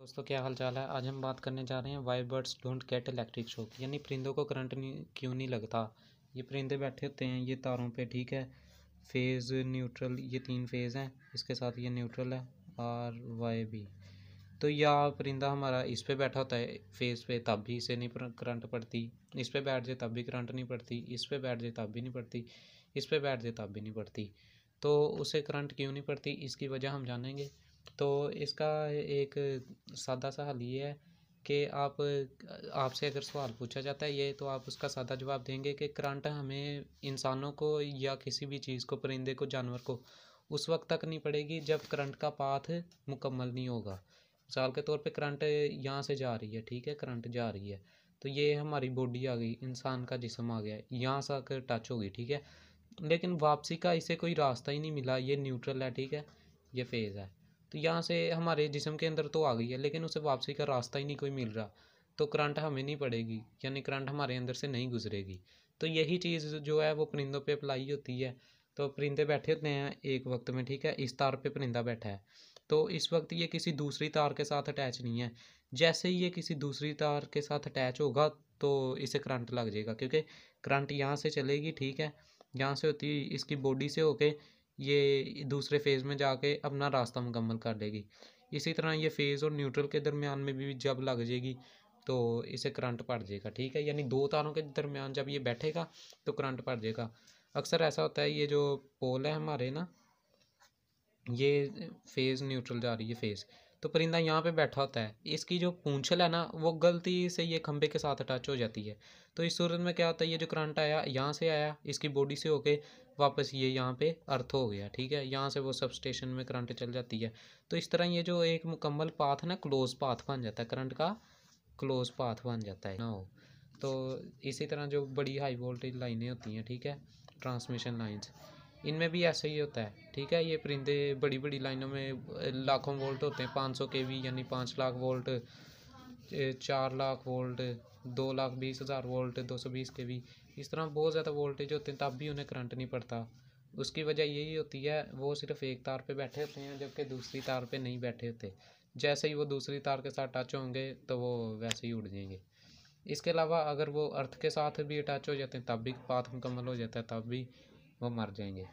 दोस्तों क्या हाल चाल है आज हम बात करने जा रहे हैं why birds don't get electric shock यानी परिंदों को करंट नहीं क्यों नहीं लगता ये परिंदे बैठे होते हैं ये तारों पे ठीक है फेज़ न्यूट्रल ये तीन फेज़ हैं इसके साथ ये न्यूट्रल है आर वाई बी तो यह परिंदा हमारा इस पर बैठा होता है फेज़ पे तब भी इसे नहीं करंट पड़ती इस पर बैठ जाए तब भी करंट नहीं पड़ती इस पर बैठ जाए तब भी नहीं पड़ती इस पर बैठ जाए तब भी नहीं पड़ती तो उसे करंट क्यों नहीं पड़ती इसकी वजह हम जानेंगे तो इसका एक सादा सा हल ये है कि आप आपसे अगर सवाल पूछा जाता है ये तो आप उसका सादा जवाब देंगे कि करंट हमें इंसानों को या किसी भी चीज़ को परिंदे को जानवर को उस वक्त तक नहीं पड़ेगी जब करंट का पाथ मुकम्मल नहीं होगा मिसाल के तौर पे करंट यहाँ से जा रही है ठीक है करंट जा रही है तो ये हमारी बॉडी आ गई इंसान का जिसम आ गया यहाँ से टच होगी ठीक है लेकिन वापसी का इसे कोई रास्ता ही नहीं मिला ये न्यूट्रल है ठीक है ये फेज़ है तो यहाँ से हमारे जिसम के अंदर तो आ गई है लेकिन उसे वापसी का रास्ता ही नहीं कोई मिल रहा तो करंट हमें नहीं पड़ेगी यानी करंट हमारे अंदर से नहीं गुजरेगी तो यही चीज़ जो है वो परिंदों पे अप्लाई होती है तो परिंदे बैठे होते हैं एक वक्त में ठीक है इस तार पे परिंदा बैठा है तो इस वक्त ये किसी दूसरी तार के साथ अटैच नहीं है जैसे ही ये किसी दूसरी तार के साथ अटैच होगा तो इसे करंट लग जाएगा क्योंकि करंट यहाँ से चलेगी ठीक है यहाँ से होती इसकी बॉडी से होके ये दूसरे फेज़ में जाके अपना रास्ता मुकम्मल कर देगी इसी तरह ये फेज़ और न्यूट्रल के दरमियान में भी जब लग जाएगी तो इसे करंट पड़ जाएगा ठीक है यानी दो तारों के दरमियान जब ये बैठेगा तो करंट पड़ जाएगा अक्सर ऐसा होता है ये जो पोल है हमारे ना ये फेज़ न्यूट्रल जा रही है फेज़ तो परिंदा यहाँ पे बैठा होता है इसकी जो पूंछल है ना वो गलती से ये खंबे के साथ अटैच हो जाती है तो इस सूरत में क्या होता है ये जो करंट आया यहाँ से आया इसकी बॉडी से होके वापस ये यहाँ पे अर्थ हो गया ठीक है यहाँ से वो सब स्टेशन में करंट चल जाती है तो इस तरह ये जो एक मुकम्मल पाथ ना क्लोज पाथ बन जाता है करंट का क्लोज पाथ बन जाता है ना हाँ। हो तो इसी तरह जो बड़ी हाई वोल्टेज लाइनें होती हैं ठीक है ट्रांसमिशन लाइन्स इनमें भी ऐसा ही होता है ठीक है ये परिंदे बड़ी बड़ी लाइनों में लाखों वोल्ट होते हैं पाँच सौ के वी यानी पाँच लाख वोल्ट चार लाख वोल्ट दो लाख बीस हज़ार वोल्ट दो सौ बीस के वी इस तरह बहुत ज़्यादा वोल्टेज होते हैं तब भी उन्हें करंट नहीं पड़ता उसकी वजह यही होती है वो सिर्फ एक तार पर बैठे होते हैं जबकि दूसरी तार पर नहीं बैठे होते जैसे ही वो दूसरी तार के साथ टच होंगे तो वो वैसे ही उड़ जाएंगे इसके अलावा अगर वो अर्थ के साथ भी अटैच हो जाते हैं तब भी पाथ मुकम्मल हो जाता है तब भी Bombardier